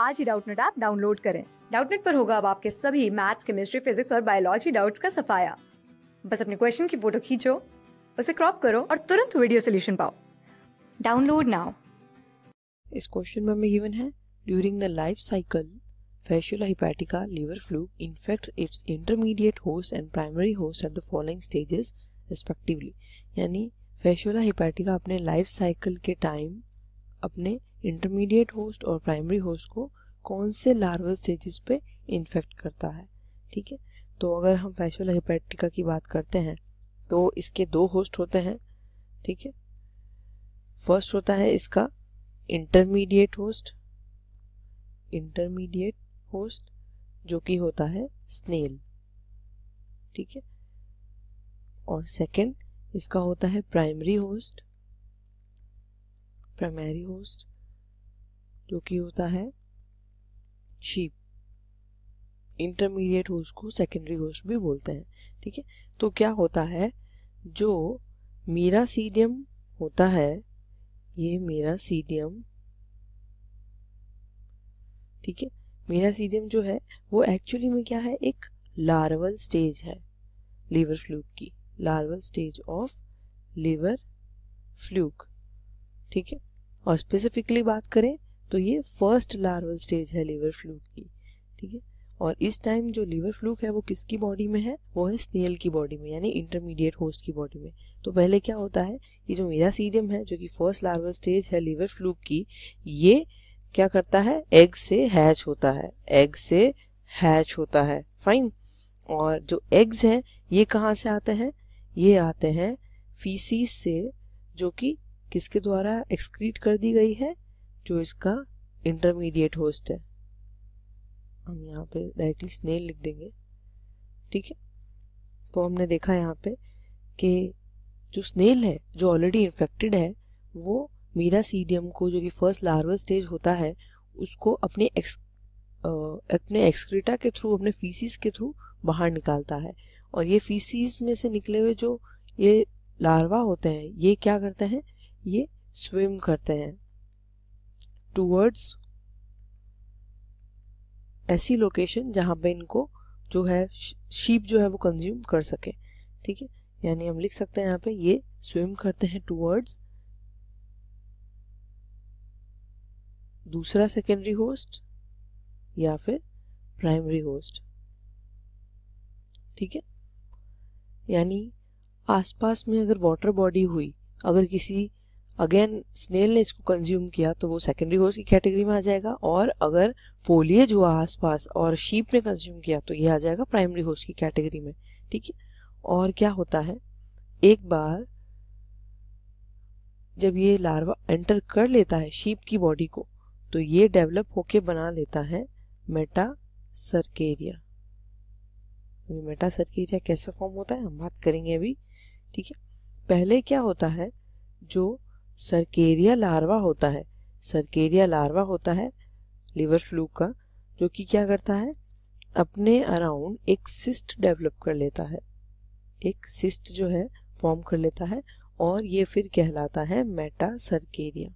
आज ही Doubtnut app download करें डाउटनेट पर होगा अब आपके सभी मैथ्स केमिस्ट्री फिजिक्स और बायोलॉजी डाउट्स का सफाया बस अपने क्वेश्चन की फोटो खींचो उसे क्रॉप करो और तुरंत वीडियो सोल्यूशन पाओ डाउनलोड नाउ इस क्वेश्चन में हमें गिवन है during the life cycle Fasciola hepatica liver fluke infects its intermediate host and primary host at the following stages respectively यानी fasciola हिपैटिका अपने लाइफ साइकिल के टाइम अपने intermediate host और primary host को कौन से लार्वल स्टेजेस पे infect करता है ठीक है तो अगर हम फैशल हेपेटिका की बात करते हैं तो इसके दो होस्ट होते हैं ठीक है फर्स्ट होता है इसका इंटरमीडिएट होस्ट इंटरमीडिएट होस्ट जो कि होता है स्नेल ठीक है और सेकंड इसका होता है प्राइमरी होस्ट प्राइमरी होस्ट जो कि होता है शीप इंटरमीडिएट होस्ट को सेकेंडरी होस्ट भी बोलते हैं ठीक है तो क्या होता है जो मेरा सीडियम होता है ये मेरा सीडियम ठीक है मेरा सीडियम जो है वो एक्चुअली में क्या है एक लार्वल स्टेज है लीवर फ्लूक की larval stage of liver fluke ठीक है और स्पेसिफिकली बात करें तो ये फर्स्ट लार्वल स्टेज है लीवर फ्लूक की ठीक है और इस टाइम जो लीवर फ्लूक है वो किसकी बॉडी में है वो है स्नेल की बॉडी में यानी इंटरमीडिएट होस्ट की बॉडी में तो पहले क्या होता है ये जो मेरा सीजम है जो कि फर्स्ट लार्वल स्टेज है लीवर फ्लूक की ये क्या करता है एग से हैच होता है एग से हैच होता है फाइन और जो एग्स हैं ये कहाँ से आते हैं ये आते हैं फीसीस से जो कि किसके द्वारा एक्सक्रीट कर दी गई है जो इसका इंटरमीडिएट होस्ट है हम यहाँ पे डायरेक्टली स्नेल लिख देंगे ठीक है तो हमने देखा यहाँ पे कि जो स्नेल है जो ऑलरेडी इन्फेक्टेड है वो मीरा सीडियम को जो कि फर्स्ट लार्वल स्टेज होता है उसको अपने एक्स आ, अपने एक्सक्रीटा के थ्रू अपने फीसिस के थ्रू बाहर निकालता है और ये फीसिस में से निकले हुए जो ये लार्वा होते हैं ये क्या करते हैं ये स्विम करते हैं टूवर्ड्स ऐसी लोकेशन जहां पे इनको जो है शीप जो है वो कंज्यूम कर सके ठीक है यानी हम लिख सकते हैं यहाँ पे ये स्विम करते हैं टूवर्ड्स दूसरा सेकेंडरी होस्ट या फिर प्राइमरी होस्ट ठीक है यानी आसपास में अगर वाटर बॉडी हुई अगर किसी अगेन स्नेल ने इसको कंज्यूम किया तो वो सेकेंडरी होर्स की कैटेगरी में आ जाएगा और अगर फोलियज हुआ आसपास और शीप ने कंज्यूम किया तो ये आ जाएगा प्राइमरी होर्स की कैटेगरी में ठीक है और क्या होता है एक बार जब ये लार्वा एंटर कर लेता है शीप की बॉडी को तो ये डेवलप होके बना लेता है मेटा सर्केरिया अभी मेटा सर्केरिया कैसे फॉर्म होता है हम बात करेंगे अभी ठीक है पहले क्या होता है जो सरकेरिया लार्वा होता है सरकेरिया लार्वा होता है लिवर फ्लू का जो कि क्या करता है अपने अराउंड एक सिस्ट डेवलप कर लेता है एक सिस्ट जो है फॉर्म कर लेता है और ये फिर कहलाता है मेटा सरकेरिया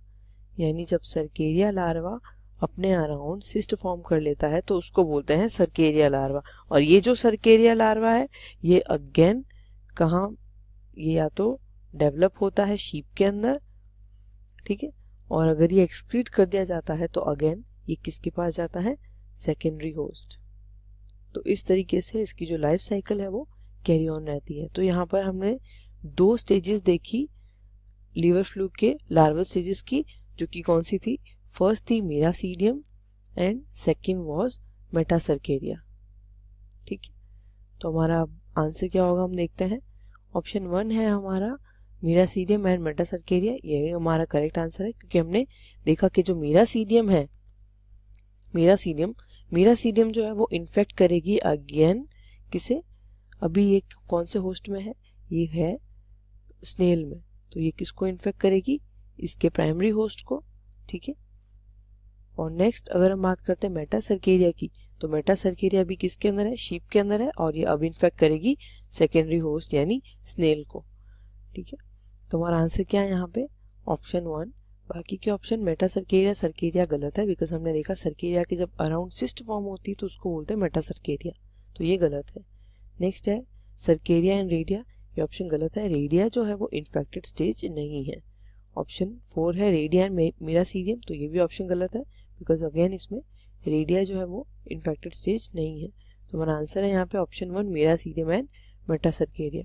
यानी जब सरकेरिया लार्वा अपने अराउंड सिस्ट फॉर्म कर लेता है तो उसको बोलते हैं सरकेरिया लार्वा और ये जो सरकेरिया लार्वा है ये अगेन कहाँ ये या तो डेवलप होता है शीप के अंदर ठीक है और अगर ये एक्सक्रीट कर दिया जाता है तो अगेन ये किसके पास जाता है सेकेंडरी होस्ट तो इस तरीके से इसकी जो लाइफ साइकिल है वो कैरी ऑन रहती है तो यहाँ पर हमने दो स्टेजेस देखी लीवर फ्लू के लार्वल स्टेजेस की जो कि कौन सी थी फर्स्ट थी सीडियम एंड सेकेंड वॉज मेटासर्केरिया ठीक है तो हमारा आंसर क्या होगा हम देखते हैं ऑप्शन वन है हमारा miracidium and metacercaria ये हमारा करेक्ट आंसर है क्योंकि हमने देखा कि जो मीरा सीडियम है मीरा सीडियम मीरा सीडियम जो है वो इन्फेक्ट करेगी अगेन किसे अभी ये कौन से होस्ट में है ये है स्नेल में तो ये किसको इन्फेक्ट करेगी इसके प्राइमरी होस्ट को ठीक है और नेक्स्ट अगर हम बात करते हैं मेटा सर्केरिया की तो मेटा सर्केरिया अभी किसके अंदर है शीप के अंदर है और ये अब इन्फेक्ट करेगी सेकेंडरी होस्ट यानी स्नेल को ठीक है तो हमारा आंसर क्या है यहाँ पे ऑप्शन वन बाकी के ऑप्शन मेटा सर्केरिया सर्केरिया गलत है बिकॉज हमने देखा सर्केरिया की जब अराउंड सिस्ट फॉर्म होती है तो उसको बोलते हैं मेटा सर्केरिया तो ये गलत है नेक्स्ट है सर्केरिया एंड रेडिया ये ऑप्शन गलत है रेडिया जो है वो इन्फेक्टेड स्टेज नहीं है ऑप्शन फोर है रेडिया एंड मेरा सीरियम तो ये भी ऑप्शन गलत है बिकॉज अगेन इसमें रेडिया जो है वो इन्फेक्टेड स्टेज नहीं है तो हमारा आंसर है यहाँ पे option one miracidium and Meta cercaria